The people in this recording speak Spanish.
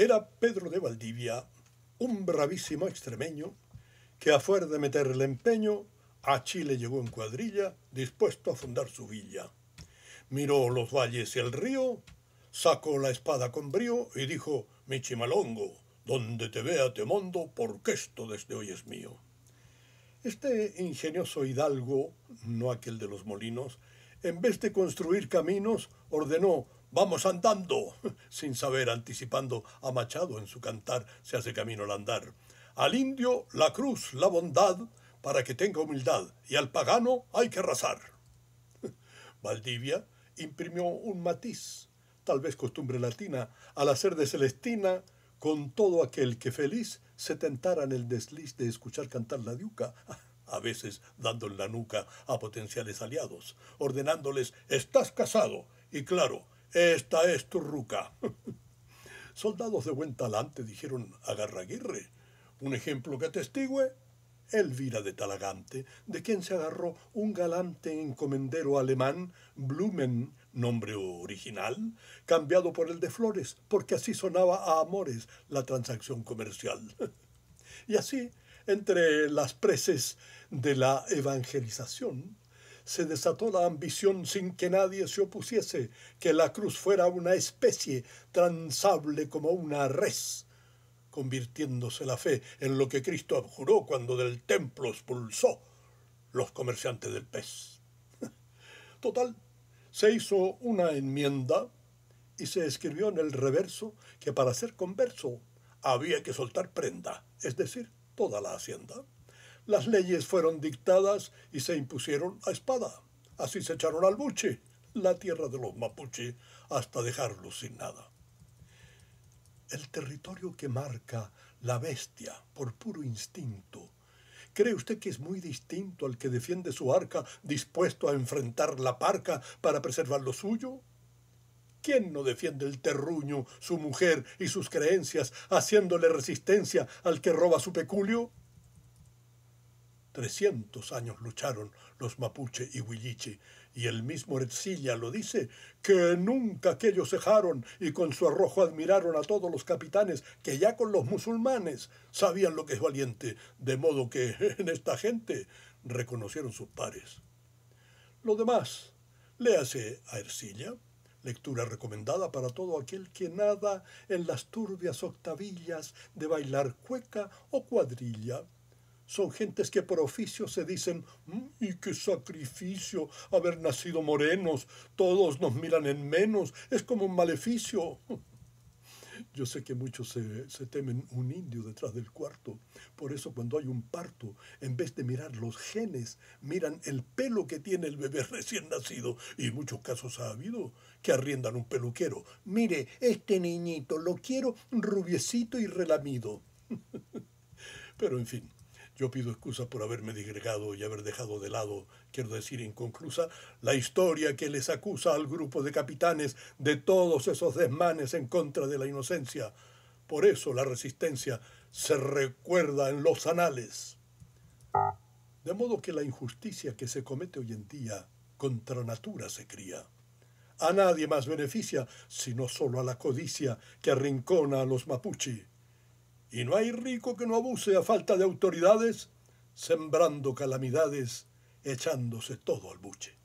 Era Pedro de Valdivia, un bravísimo extremeño, que a fuer de meterle empeño, a Chile llegó en cuadrilla, dispuesto a fundar su villa. Miró los valles y el río, sacó la espada con brío y dijo, mi chimalongo, donde te vea te porque esto desde hoy es mío. Este ingenioso hidalgo, no aquel de los molinos, en vez de construir caminos, ordenó Vamos andando, sin saber, anticipando a Machado en su cantar, se hace camino al andar. Al indio la cruz, la bondad, para que tenga humildad, y al pagano hay que arrasar. Valdivia imprimió un matiz, tal vez costumbre latina, al hacer de Celestina con todo aquel que feliz se tentara en el desliz de escuchar cantar la diuca, a veces dando en la nuca a potenciales aliados, ordenándoles, estás casado, y claro, esta es tu ruca. Soldados de buen talante dijeron a un ejemplo que atestigue Elvira de Talagante, de quien se agarró un galante encomendero alemán, Blumen, nombre original, cambiado por el de Flores, porque así sonaba a amores la transacción comercial. y así, entre las preces de la evangelización, se desató la ambición sin que nadie se opusiese, que la cruz fuera una especie transable como una res, convirtiéndose la fe en lo que Cristo abjuró cuando del templo expulsó los comerciantes del pez. Total, se hizo una enmienda y se escribió en el reverso que para ser converso había que soltar prenda, es decir, toda la hacienda. Las leyes fueron dictadas y se impusieron a espada. Así se echaron al buche, la tierra de los mapuche, hasta dejarlos sin nada. El territorio que marca la bestia por puro instinto ¿Cree usted que es muy distinto al que defiende su arca dispuesto a enfrentar la parca para preservar lo suyo? ¿Quién no defiende el terruño, su mujer y sus creencias, haciéndole resistencia al que roba su peculio? 300 años lucharon los mapuche y huilliche, y el mismo Ercilla lo dice, que nunca aquellos cejaron y con su arrojo admiraron a todos los capitanes que ya con los musulmanes sabían lo que es valiente, de modo que en esta gente reconocieron sus pares. Lo demás, léase a Ercilla, lectura recomendada para todo aquel que nada en las turbias octavillas de bailar cueca o cuadrilla, son gentes que por oficio se dicen, mm, y qué sacrificio haber nacido morenos, todos nos miran en menos, es como un maleficio. Yo sé que muchos se, temen un indio detrás del cuarto, por eso cuando hay un parto, en vez de mirar los genes, miran el pelo que tiene el bebé recién nacido, y muchos casos ha habido que arriendan un peluquero. Mire, este niñito lo quiero rubiecito y relamido. Pero en fin, yo pido excusa por haberme digregado y haber dejado de lado, quiero decir inconclusa, la historia que les acusa al grupo de capitanes de todos esos desmanes en contra de la inocencia. Por eso la resistencia se recuerda en los anales. De modo que la injusticia que se comete hoy en día contra natura se cría. A nadie más beneficia, sino solo a la codicia que arrincona a los mapuche. Y no hay rico que no abuse a falta de autoridades, sembrando calamidades, echándose todo al buche.